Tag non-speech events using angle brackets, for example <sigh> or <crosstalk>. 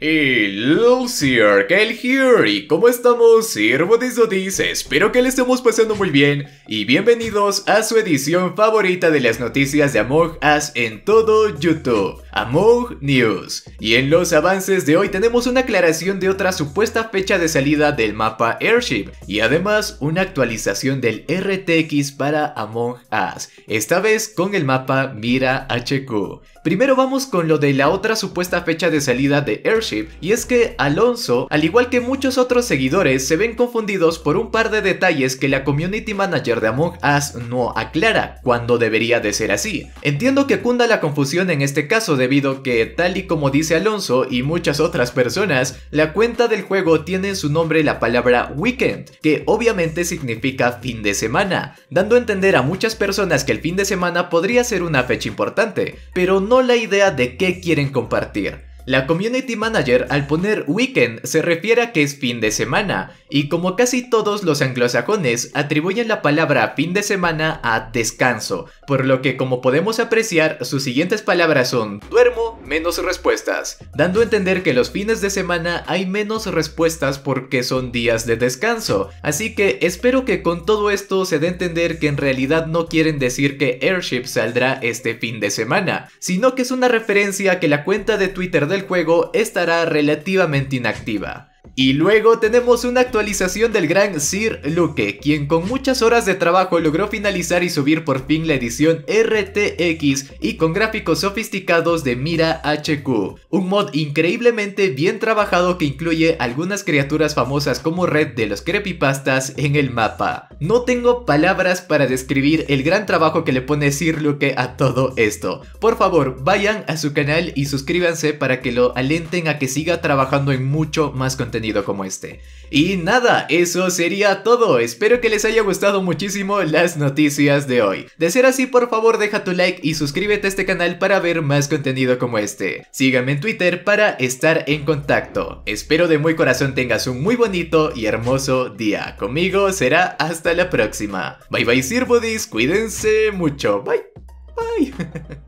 Y Sir Kale here, ¿y cómo estamos, sirvo dices Espero que le estemos pasando muy bien y bienvenidos a su edición favorita de las noticias de amor Us en todo YouTube. Among News. Y en los avances de hoy tenemos una aclaración de otra supuesta fecha de salida del mapa Airship y además una actualización del RTX para Among Us, esta vez con el mapa Mira HQ. Primero vamos con lo de la otra supuesta fecha de salida de Airship y es que Alonso, al igual que muchos otros seguidores, se ven confundidos por un par de detalles que la community manager de Among Us no aclara cuando debería de ser así. Entiendo que cunda la confusión en este caso debido que, tal y como dice Alonso y muchas otras personas, la cuenta del juego tiene en su nombre la palabra weekend, que obviamente significa fin de semana, dando a entender a muchas personas que el fin de semana podría ser una fecha importante, pero no la idea de qué quieren compartir. La community manager al poner weekend se refiere a que es fin de semana, y como casi todos los anglosajones atribuyen la palabra fin de semana a descanso, por lo que como podemos apreciar sus siguientes palabras son duermo menos respuestas, dando a entender que los fines de semana hay menos respuestas porque son días de descanso, así que espero que con todo esto se dé a entender que en realidad no quieren decir que Airship saldrá este fin de semana, sino que es una referencia a que la cuenta de Twitter de juego estará relativamente inactiva. Y luego tenemos una actualización del gran Sir Luke, quien con muchas horas de trabajo logró finalizar y subir por fin la edición RTX y con gráficos sofisticados de Mira HQ, un mod increíblemente bien trabajado que incluye algunas criaturas famosas como Red de los creepypastas en el mapa. No tengo palabras para describir el gran trabajo que le pone Sir Luke a todo esto. Por favor, vayan a su canal y suscríbanse para que lo alenten a que siga trabajando en mucho más contenido como este. Y nada, eso sería todo, espero que les haya gustado muchísimo las noticias de hoy. De ser así, por favor deja tu like y suscríbete a este canal para ver más contenido como este. Síganme en Twitter para estar en contacto. Espero de muy corazón tengas un muy bonito y hermoso día. Conmigo será hasta la próxima. Bye bye Buddies, cuídense mucho. Bye. Bye. <laughs>